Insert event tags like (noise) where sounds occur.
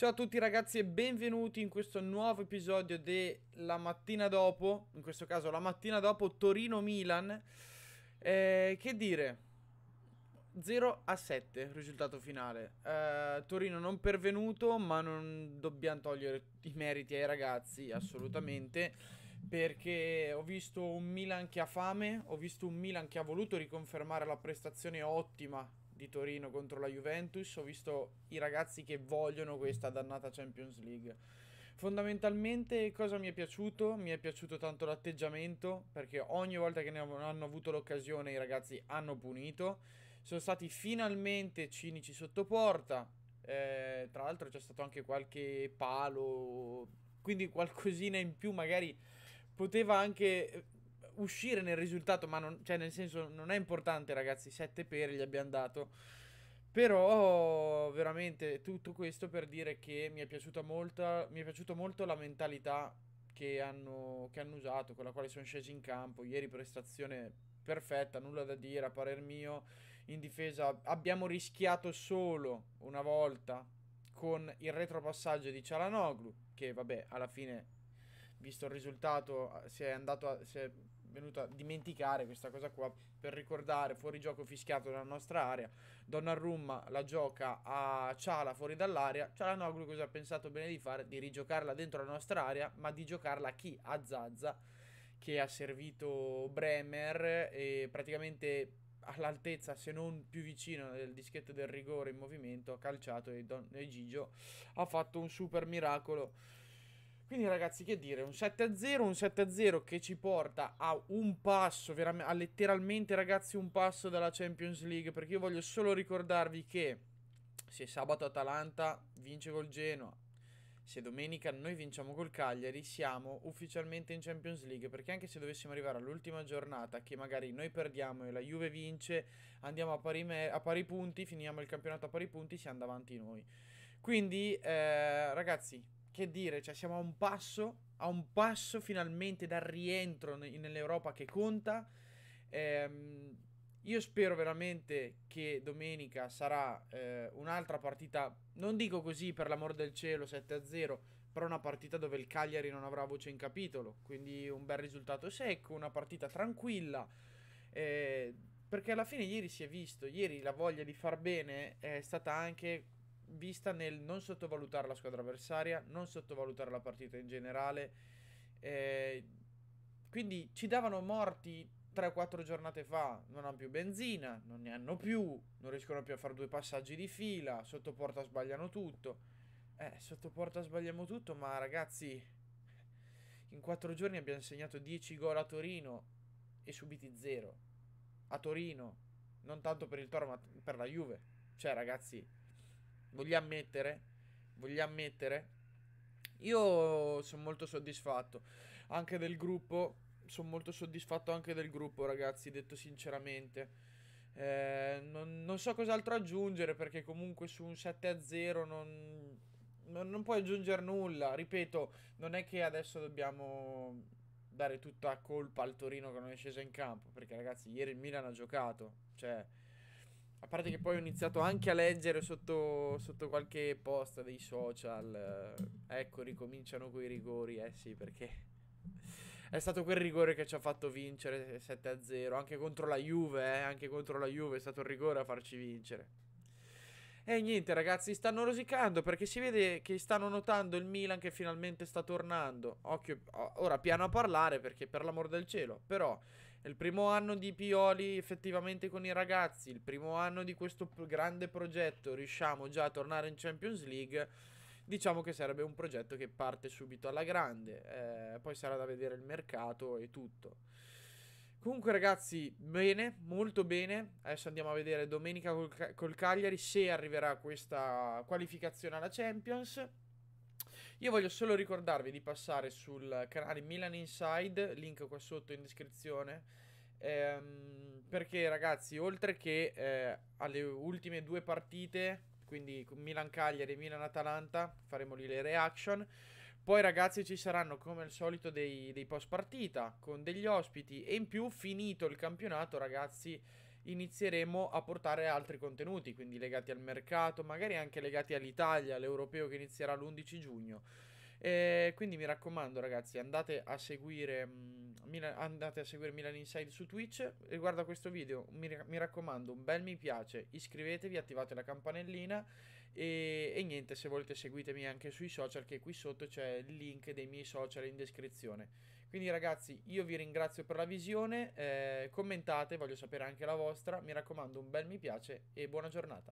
Ciao a tutti ragazzi e benvenuti in questo nuovo episodio della mattina dopo, in questo caso la mattina dopo Torino-Milan. Eh, che dire? 0 a 7 risultato finale. Eh, Torino non pervenuto, ma non dobbiamo togliere i meriti ai ragazzi, assolutamente, perché ho visto un Milan che ha fame, ho visto un Milan che ha voluto riconfermare la prestazione ottima di Torino contro la Juventus, ho visto i ragazzi che vogliono questa dannata Champions League. Fondamentalmente cosa mi è piaciuto? Mi è piaciuto tanto l'atteggiamento, perché ogni volta che ne hanno avuto l'occasione i ragazzi hanno punito, sono stati finalmente cinici sotto porta, eh, tra l'altro c'è stato anche qualche palo, quindi qualcosina in più magari poteva anche uscire nel risultato, ma non, cioè nel senso non è importante ragazzi, 7 per gli abbiamo dato. Però veramente tutto questo per dire che mi è piaciuta molto, mi è piaciuto molto la mentalità che hanno, che hanno usato, con la quale sono scesi in campo. Ieri prestazione perfetta, nulla da dire a parer mio. In difesa abbiamo rischiato solo una volta con il retropassaggio di Cialanoglu, che vabbè alla fine visto il risultato, si è, andato a, si è venuto a dimenticare questa cosa qua per ricordare fuori gioco fischiato dalla nostra area. Donnarumma la gioca a Ciala fuori dall'area. Ciala Noglu cosa ha pensato bene di fare? Di rigiocarla dentro la nostra area, ma di giocarla a chi? A Zazza che ha servito Bremer e praticamente all'altezza, se non più vicino del dischetto del rigore in movimento, ha calciato e, Don- e Gigio ha fatto un super miracolo. Quindi ragazzi che dire, un 7-0, un 7-0 che ci porta a un passo, a letteralmente ragazzi un passo dalla Champions League, perché io voglio solo ricordarvi che se sabato Atalanta vince col Genoa, se domenica noi vinciamo col Cagliari, siamo ufficialmente in Champions League, perché anche se dovessimo arrivare all'ultima giornata, che magari noi perdiamo e la Juve vince, andiamo a pari, a pari punti, finiamo il campionato a pari punti, siamo davanti noi. Quindi eh, ragazzi che dire, cioè siamo a un passo, a un passo finalmente dal rientro nell'Europa che conta. Ehm, io spero veramente che domenica sarà eh, un'altra partita, non dico così per l'amor del cielo 7-0, però una partita dove il Cagliari non avrà voce in capitolo, quindi un bel risultato secco, una partita tranquilla, eh, perché alla fine ieri si è visto, ieri la voglia di far bene è stata anche vista nel non sottovalutare la squadra avversaria, non sottovalutare la partita in generale. Eh, quindi ci davano morti 3-4 giornate fa, non hanno più benzina, non ne hanno più, non riescono più a fare due passaggi di fila, sotto porta sbagliano tutto. Eh, sotto porta sbagliamo tutto, ma ragazzi, in 4 giorni abbiamo segnato 10 gol a Torino e subiti 0. A Torino, non tanto per il Toro, ma per la Juve. Cioè, ragazzi, Vogliamo ammettere? Vogliamo ammettere? Io sono molto soddisfatto anche del gruppo. Sono molto soddisfatto anche del gruppo, ragazzi, detto sinceramente. Eh, non, non, so cos'altro aggiungere perché comunque su un 7-0 non, non, non puoi aggiungere nulla. Ripeto, non è che adesso dobbiamo dare tutta colpa al Torino che non è sceso in campo perché ragazzi ieri il Milan ha giocato. Cioè, a parte che poi ho iniziato anche a leggere sotto, sotto qualche post dei social. Eh, ecco, ricominciano coi rigori, eh sì, perché (laughs) è stato quel rigore che ci ha fatto vincere 7-0. Anche contro la Juve, eh, anche contro la Juve è stato il rigore a farci vincere. E niente ragazzi, stanno rosicando perché si vede che stanno notando il Milan che finalmente sta tornando. Occhio, ora piano a parlare perché per l'amor del cielo, però... È il primo anno di Pioli effettivamente con i ragazzi, il primo anno di questo grande progetto, riusciamo già a tornare in Champions League, diciamo che sarebbe un progetto che parte subito alla grande, eh, poi sarà da vedere il mercato e tutto. Comunque ragazzi, bene, molto bene. Adesso andiamo a vedere domenica col, col Cagliari se arriverà questa qualificazione alla Champions. Io voglio solo ricordarvi di passare sul canale Milan Inside, link qua sotto in descrizione. Ehm, perché ragazzi, oltre che eh, alle ultime due partite, quindi Milan-Cagliari e Milan-Atalanta, faremo lì le reaction. Poi ragazzi ci saranno come al solito dei, dei post partita con degli ospiti e in più finito il campionato ragazzi inizieremo a portare altri contenuti, quindi legati al mercato, magari anche legati all'Italia, all'europeo che inizierà l'11 giugno. E quindi mi raccomando, ragazzi, andate a seguire, mm, andate a seguire Milan Inside su Twitch. Riguardo a questo video, mi, mi, raccomando, un bel mi piace, iscrivetevi, attivate la campanellina. E, e niente, se volete, seguitemi anche sui social, che qui sotto c'è il link dei miei social in descrizione. Quindi ragazzi, io vi ringrazio per la visione, eh, commentate, voglio sapere anche la vostra, mi raccomando un bel mi piace e buona giornata.